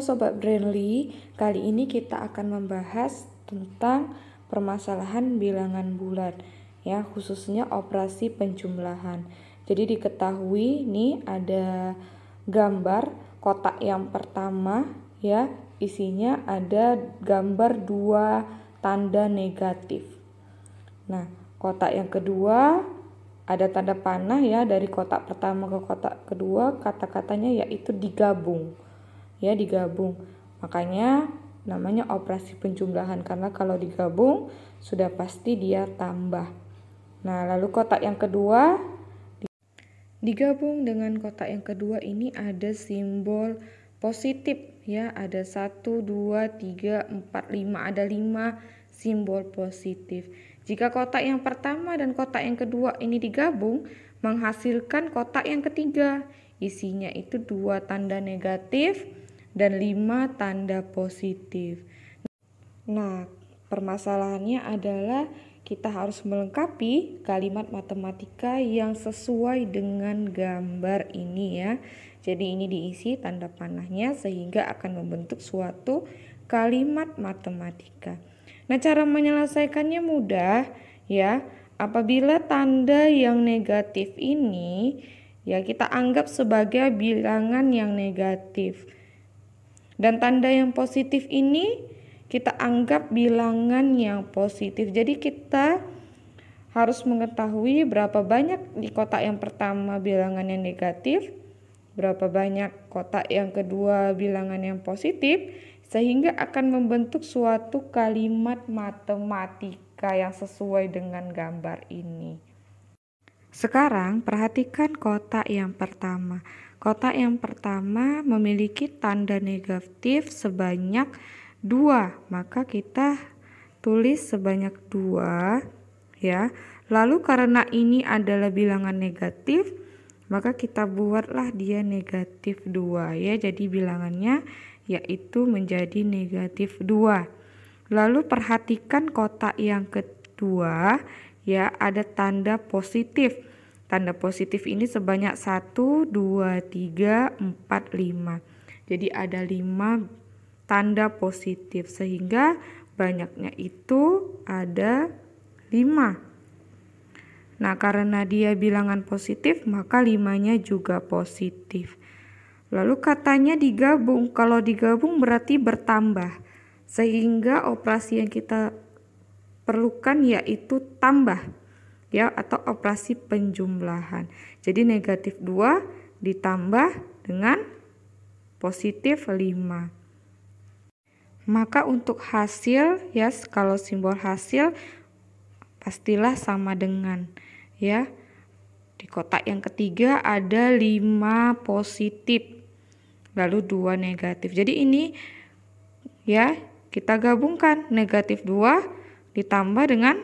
Sobat Brandly, kali ini kita akan membahas tentang permasalahan bilangan bulat, ya khususnya operasi penjumlahan. Jadi diketahui nih ada gambar kotak yang pertama ya isinya ada gambar dua tanda negatif. Nah, kotak yang kedua ada tanda panah ya dari kotak pertama ke kotak kedua kata-katanya yaitu digabung ya digabung. Makanya namanya operasi penjumlahan karena kalau digabung sudah pasti dia tambah. Nah, lalu kotak yang kedua digabung dengan kotak yang kedua ini ada simbol positif ya, ada 1 2 3 4 5 ada 5 simbol positif. Jika kotak yang pertama dan kotak yang kedua ini digabung menghasilkan kotak yang ketiga. Isinya itu dua tanda negatif dan 5 tanda positif. Nah, permasalahannya adalah kita harus melengkapi kalimat matematika yang sesuai dengan gambar ini ya. Jadi ini diisi tanda panahnya sehingga akan membentuk suatu kalimat matematika. Nah, cara menyelesaikannya mudah ya. Apabila tanda yang negatif ini ya kita anggap sebagai bilangan yang negatif. Dan tanda yang positif ini kita anggap bilangan yang positif. Jadi kita harus mengetahui berapa banyak di kotak yang pertama bilangan yang negatif, berapa banyak kotak yang kedua bilangan yang positif, sehingga akan membentuk suatu kalimat matematika yang sesuai dengan gambar ini. Sekarang perhatikan kotak yang pertama. Kotak yang pertama memiliki tanda negatif sebanyak 2, maka kita tulis sebanyak 2 ya. Lalu karena ini adalah bilangan negatif, maka kita buatlah dia negatif 2 ya. Jadi bilangannya yaitu menjadi negatif 2. Lalu perhatikan kotak yang kedua ya ada tanda positif. Tanda positif ini sebanyak 1 2 3 4 5. Jadi ada 5 tanda positif sehingga banyaknya itu ada 5. Nah, karena dia bilangan positif, maka 5-nya juga positif. Lalu katanya digabung. Kalau digabung berarti bertambah. Sehingga operasi yang kita perlukan yaitu tambah ya atau operasi penjumlahan. Jadi negatif 2 ditambah dengan positif 5. Maka untuk hasil ya kalau simbol hasil pastilah sama dengan ya. Di kotak yang ketiga ada 5 positif lalu 2 negatif. Jadi ini ya kita gabungkan negatif 2 ditambah dengan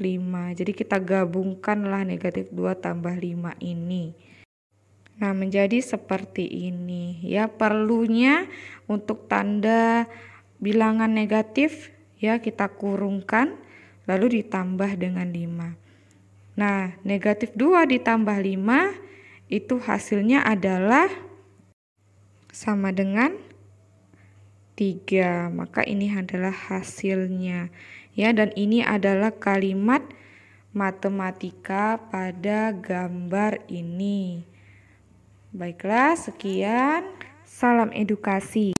5. Jadi kita gabungkanlah negatif 2 tambah 5 ini. Nah, menjadi seperti ini. Ya, perlunya untuk tanda bilangan negatif ya kita kurungkan lalu ditambah dengan 5. Nah, negatif 2 ditambah 5 itu hasilnya adalah sama dengan 3 maka ini adalah hasilnya ya dan ini adalah kalimat matematika pada gambar ini. Baiklah, sekian. Salam edukasi.